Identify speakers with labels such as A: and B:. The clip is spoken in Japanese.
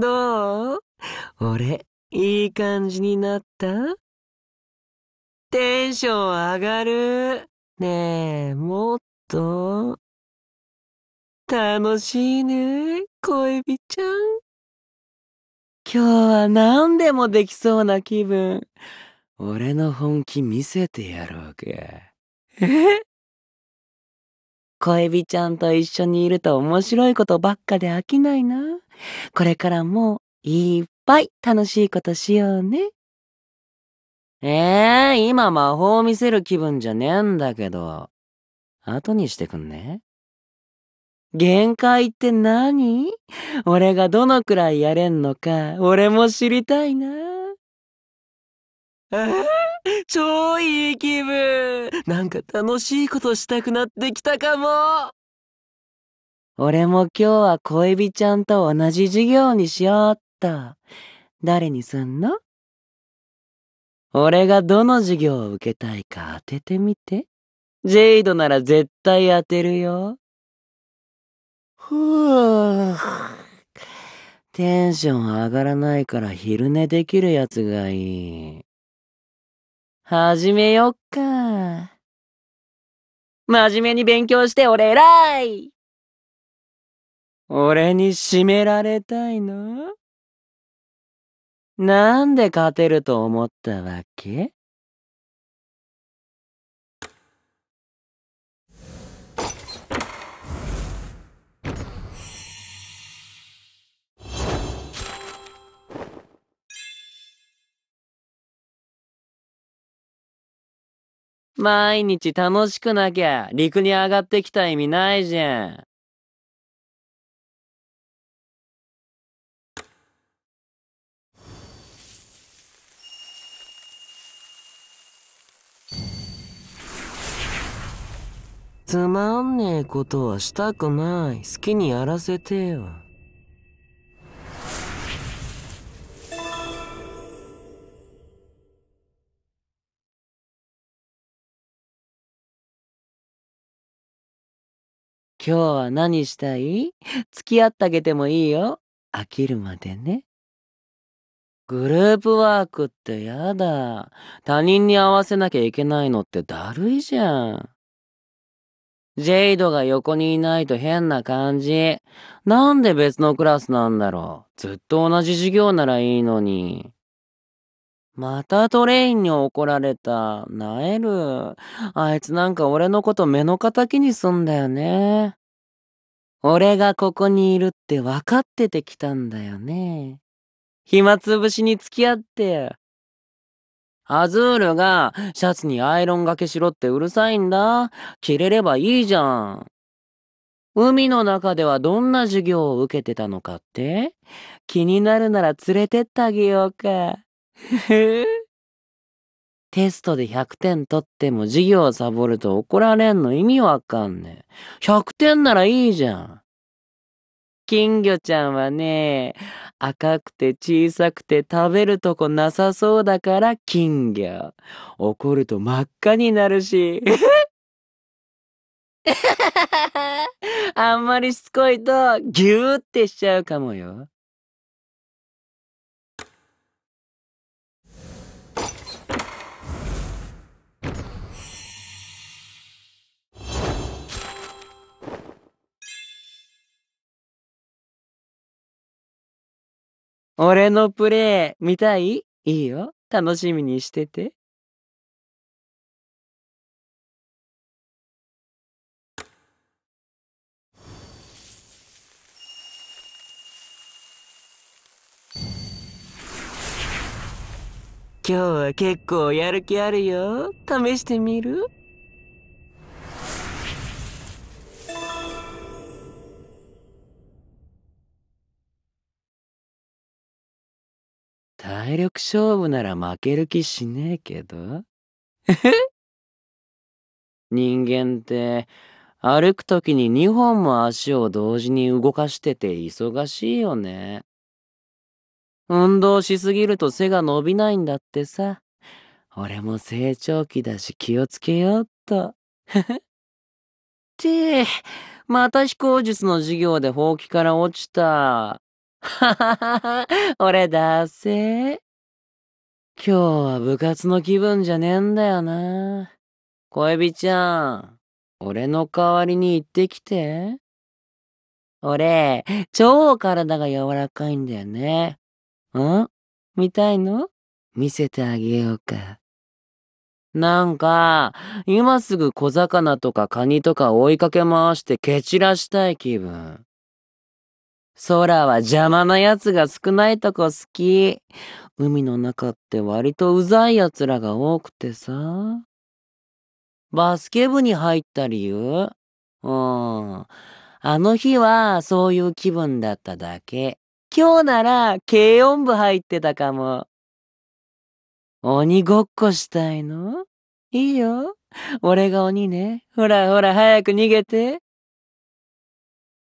A: どう俺、いい感じになったテンション上がる。ねえ、もっと。楽しいね、恋人ちゃん。今日は何でもできそうな気分。俺の本気見せてやろうか。えエビちゃんと一緒にいると面白いことばっかで飽きないな。これからもいっぱい楽しいことしようね。ええー、今魔法見せる気分じゃねえんだけど、後にしてくんね。限界って何俺がどのくらいやれんのか、俺も知りたいな。えー、超いい気分なんか楽しいことしたくなってきたかも俺も今日は小エビちゃんと同じ授業にしようっと。誰にすんの俺がどの授業を受けたいか当ててみて。ジェイドなら絶対当てるよ。ふぅ。テンション上がらないから昼寝できるやつがいい。始めよっか。真面目に勉強して俺偉い俺に締められたいのなんで勝てると思ったわけ毎日楽しくなきゃ陸に上がってきた意味ないじゃん。つまんねえことはしたくない好きにやらせてよ今日は何したい付き合ってあげてもいいよ飽きるまでねグループワークってやだ他人に合わせなきゃいけないのってだるいじゃんジェイドが横にいないと変な感じ。なんで別のクラスなんだろう。ずっと同じ授業ならいいのに。またトレインに怒られた。なえる。あいつなんか俺のこと目の敵にすんだよね。俺がここにいるって分かっててきたんだよね。暇つぶしに付き合って。アズールがシャツにアイロンがけしろってうるさいんだ。着れればいいじゃん。海の中ではどんな授業を受けてたのかって気になるなら連れてってあげようか。テストで100点取っても授業をサボると怒られんの意味わかんねえ。100点ならいいじゃん。金魚ちゃんはね、赤くて小さくて食べるとこなさそうだから金魚。怒ると真っ赤になるし。あんまりしつこいとギューってしちゃうかもよ。俺のプレイ見たいいいよ。楽しみにしてて。今日は結構やる気あるよ。試してみる体力勝負なら負ける気しねえけど 人間って歩く時に2本も足を同時に動かしてて忙しいよね。運動しすぎると背が伸びないんだってさ。俺も成長期だし気をつけようっと。っ て、また飛行術の授業でほうきから落ちた。ははは、俺だせ今日は部活の気分じゃねえんだよな。小指ちゃん、俺の代わりに行ってきて。俺、超体が柔らかいんだよね。ん見たいの見せてあげようか。なんか、今すぐ小魚とかカニとか追いかけ回して蹴散らしたい気分。空は邪魔な奴が少ないとこ好き。海の中って割とうざい奴らが多くてさ。バスケ部に入った理由うん。あの日はそういう気分だっただけ。今日なら軽音部入ってたかも。鬼ごっこしたいのいいよ。俺が鬼ね。ほらほら早く逃げて。